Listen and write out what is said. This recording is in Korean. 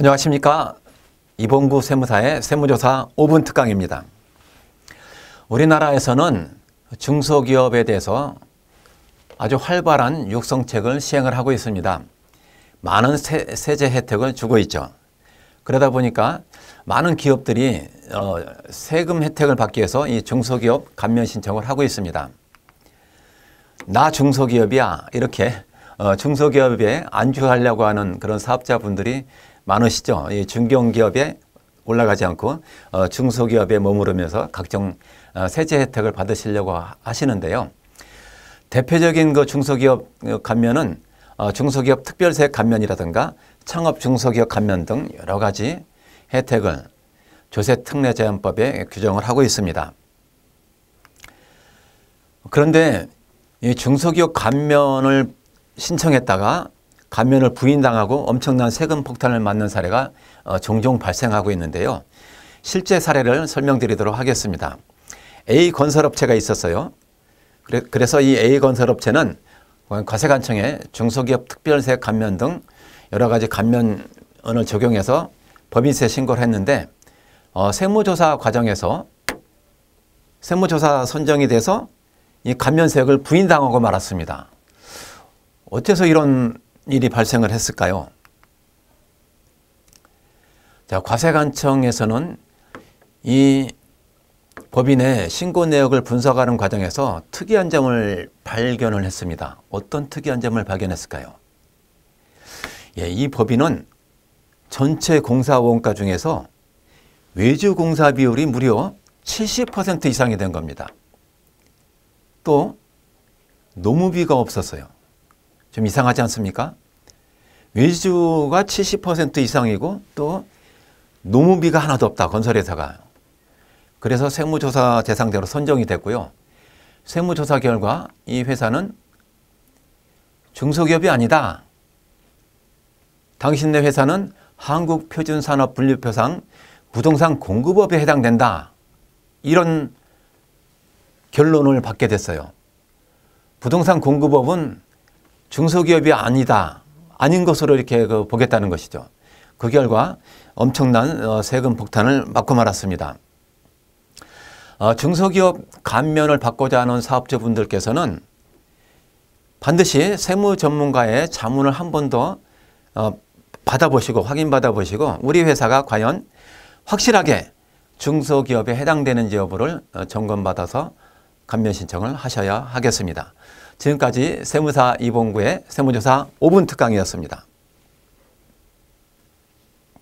안녕하십니까. 이봉구 세무사의 세무조사 5분 특강입니다. 우리나라에서는 중소기업에 대해서 아주 활발한 육성책을 시행을 하고 있습니다. 많은 세, 제 혜택을 주고 있죠. 그러다 보니까 많은 기업들이 어, 세금 혜택을 받기 위해서 이 중소기업 감면 신청을 하고 있습니다. 나 중소기업이야 이렇게 어, 중소기업에 안주하려고 하는 그런 사업자분들이 많으시죠. 이 중견기업에 올라가지 않고 어, 중소기업에 머무르면서 각종 어, 세제 혜택을 받으시려고 하시는데요. 대표적인 그 중소기업 어, 감면은 중소기업 특별세 감면이라든가 창업 중소기업 감면 등 여러 가지 혜택을 조세특례제한법에 규정을 하고 있습니다. 그런데 이 중소기업 감면을 신청했다가 감면을 부인당하고 엄청난 세금 폭탄을 맞는 사례가 어, 종종 발생하고 있는데요. 실제 사례를 설명드리도록 하겠습니다. A 건설업체가 있었어요. 그래서 이 A 건설업체는 과세관청에 중소기업 특별세 감면 등 여러 가지 감면을 적용해서 법인세 신고를 했는데 어, 세무조사 과정에서 세무조사 선정이 돼서 이 감면세액을 부인당하고 말았습니다. 어째서 이런 일이 발생을 했을까요? 자, 과세관청에서는 이 법인의 신고 내역을 분석하는 과정에서 특이한 점을 발견을 했습니다. 어떤 특이한 점을 발견했을까요? 예, 이 법인은 전체 공사 원가 중에서 외주 공사 비율이 무려 70% 이상이 된 겁니다. 또 노무비가 없었어요. 좀 이상하지 않습니까? 위주가 70% 이상이고 또 노무비가 하나도 없다. 건설회사가. 그래서 세무조사 대상대로 선정이 됐고요. 세무조사 결과 이 회사는 중소기업이 아니다. 당신네 회사는 한국표준산업분류표상 부동산 공급업에 해당된다. 이런 결론을 받게 됐어요. 부동산 공급업은 중소기업이 아니다. 아닌 것으로 이렇게 그 보겠다는 것이죠. 그 결과 엄청난 어, 세금 폭탄을 맞고 말았습니다. 어, 중소기업 감면을 받고자 하는 사업자분들께서는 반드시 세무 전문가의 자문을 한 번더 어, 받아보시고 확인받아보시고 우리 회사가 과연 확실하게 중소기업에 해당되는지 여부를 점검받아서 감면 신청을 하셔야 하겠습니다. 지금까지 세무사 이봉구의 세무조사 5분 특강이었습니다.